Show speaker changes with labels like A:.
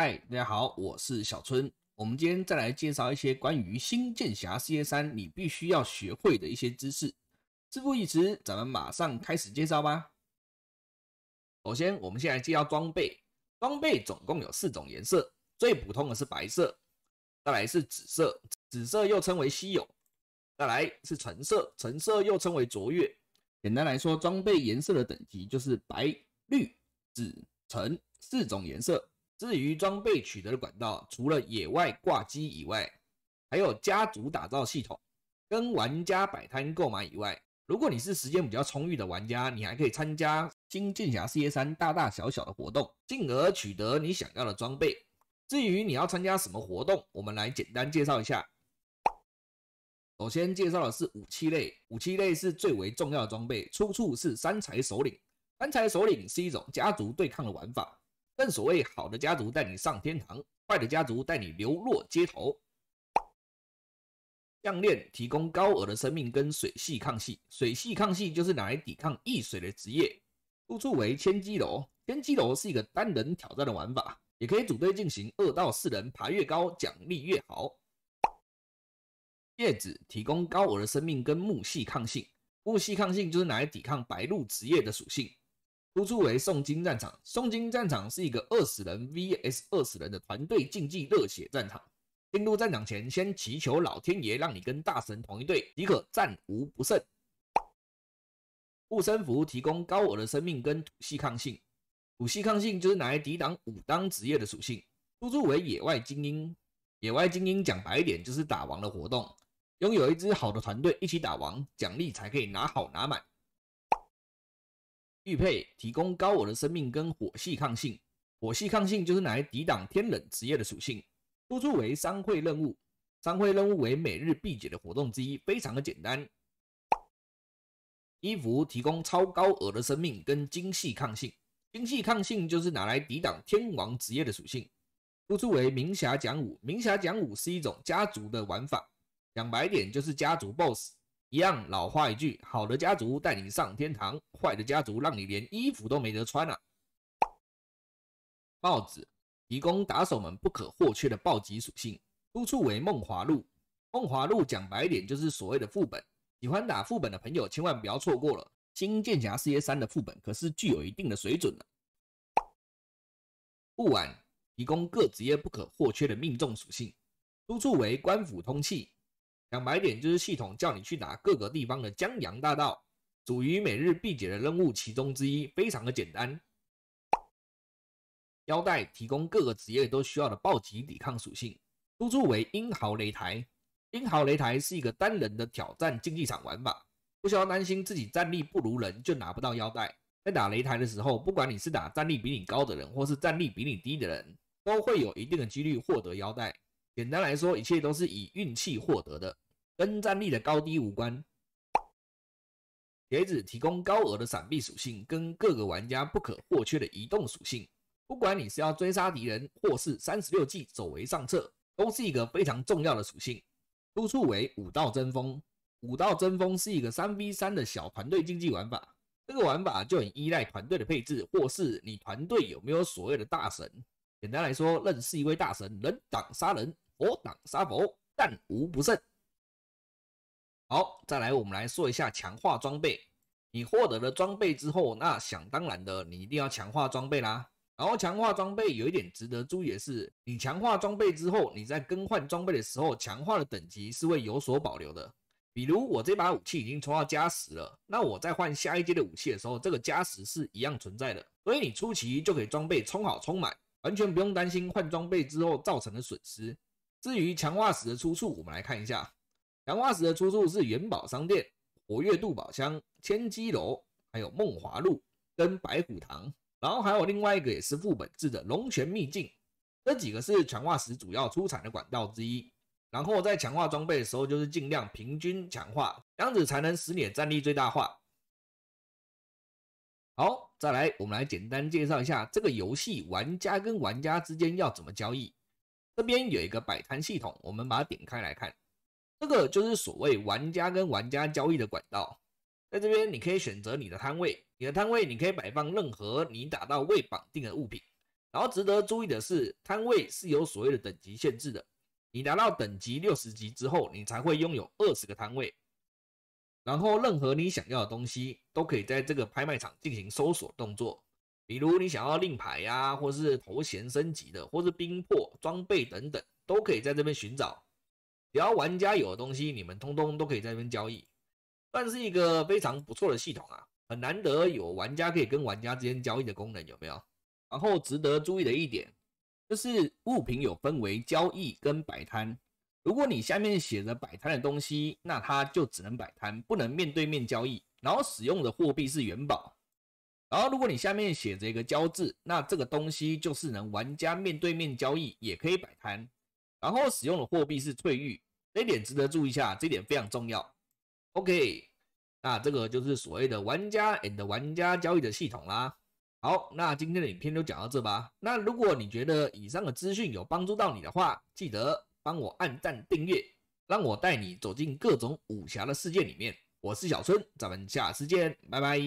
A: 嗨，大家好，我是小春。我们今天再来介绍一些关于《新剑侠 C 界三》你必须要学会的一些知识。事不宜迟，咱们马上开始介绍吧。首先，我们先来介绍装备。装备总共有四种颜色，最普通的是白色，再来是紫色，紫色又称为稀有；再来是橙色，橙色又称为卓越。简单来说，装备颜色的等级就是白、绿、紫、橙四种颜色。至于装备取得的管道，除了野外挂机以外，还有家族打造系统、跟玩家摆摊购买以外，如果你是时间比较充裕的玩家，你还可以参加《新剑侠 c 界三》大大小小的活动，进而取得你想要的装备。至于你要参加什么活动，我们来简单介绍一下。首先介绍的是武器类，武器类是最为重要的装备，出处是三才首领。三才首领是一种家族对抗的玩法。正所谓，好的家族带你上天堂，坏的家族带你流落街头。项链提供高额的生命跟水系抗性，水系抗性就是拿来抵抗易水的职业。突出为千机楼，千机楼是一个单人挑战的玩法，也可以组队进行，二到四人爬越高，奖励越好。叶子提供高额的生命跟木系抗性，木系抗性就是拿来抵抗白鹿职业的属性。突出为宋金战场，宋金战场是一个饿死人 VS 饿死人的团队竞技热血战场。进入战场前，先祈求老天爷让你跟大神同一队，即可战无不胜。护身符提供高额的生命跟土系抗性，土系抗性就是拿来抵挡武当职业的属性。突出为野外精英，野外精英讲白一点就是打王的活动，拥有一支好的团队一起打王，奖励才可以拿好拿满。玉佩提供高额的生命跟火系抗性，火系抗性就是拿来抵挡天冷职业的属性。突出为商会任务，商会任务为每日必解的活动之一，非常的简单。衣服提供超高额的生命跟精细抗性，精细抗性就是拿来抵挡天王职业的属性。突出为明霞讲武，明霞讲武是一种家族的玩法，讲白点就是家族 BOSS。一样老话一句，好的家族带你上天堂，坏的家族让你连衣服都没得穿了。帽子提供打手们不可或缺的暴击属性，出促为梦华录。梦华录讲白点就是所谓的副本，喜欢打副本的朋友千万不要错过了。新剑侠世界三的副本可是具有一定的水准呢。不晚提供各职业不可或缺的命中属性，出促为官府通气。两白点就是系统叫你去打各个地方的江洋大盗，属于每日必解的任务其中之一，非常的简单。腰带提供各个职业都需要的暴击抵抗属性，出为英豪擂台。英豪擂台是一个单人的挑战竞技场玩法，不需要担心自己战力不如人就拿不到腰带。在打擂台的时候，不管你是打战力比你高的人，或是战力比你低的人，都会有一定的几率获得腰带。简单来说，一切都是以运气获得的，跟战力的高低无关。茄子提供高额的闪避属性，跟各个玩家不可或缺的移动属性。不管你是要追杀敌人，或是三十六计走为上策，都是一个非常重要的属性。突出为五道争锋，五道争锋是一个三 v 三的小团队竞技玩法。这个玩法就很依赖团队的配置，或是你团队有没有所谓的大神。简单来说，认识一位大神，人挡杀人。佛挡杀佛，战无不胜。好，再来，我们来说一下强化装备。你获得了装备之后，那想当然的，你一定要强化装备啦。然后强化装备有一点值得注意的是，你强化装备之后，你在更换装备的时候，强化的等级是会有所保留的。比如我这把武器已经充到加十了，那我在换下一阶的武器的时候，这个加十是一样存在的。所以你初期就可以装备充好充满，完全不用担心换装备之后造成的损失。至于强化石的出处，我们来看一下。强化石的出处是元宝商店、活跃度宝箱、千机楼、还有梦华路跟白虎堂，然后还有另外一个也是副本制的龙泉秘境，这几个是强化石主要出产的管道之一。然后在强化装备的时候，就是尽量平均强化，这样子才能使你的战力最大化。好，再来，我们来简单介绍一下这个游戏玩家跟玩家之间要怎么交易。这边有一个摆摊系统，我们把它点开来看。这个就是所谓玩家跟玩家交易的管道，在这边你可以选择你的摊位，你的摊位你可以摆放任何你打到未绑定的物品。然后值得注意的是，摊位是有所谓的等级限制的，你达到等级六十级之后，你才会拥有二十个摊位。然后任何你想要的东西都可以在这个拍卖场进行搜索动作。比如你想要令牌呀，或是头衔升级的，或是冰魄装备等等，都可以在这边寻找。只要玩家有的东西，你们通通都可以在这边交易，算是一个非常不错的系统啊。很难得有玩家可以跟玩家之间交易的功能，有没有？然后值得注意的一点，就是物品有分为交易跟摆摊。如果你下面写着摆摊的东西，那它就只能摆摊，不能面对面交易。然后使用的货币是元宝。然后，如果你下面写着一个交字，那这个东西就是能玩家面对面交易，也可以摆摊。然后使用的货币是翠玉，这点值得注意一下，这点非常重要。OK，那这个就是所谓的玩家 and 玩家交易的系统啦。好，那今天的影片就讲到这吧。那如果你觉得以上的资讯有帮助到你的话，记得帮我按赞订阅，让我带你走进各种武侠的世界里面。我是小春，咱们下次见，拜拜。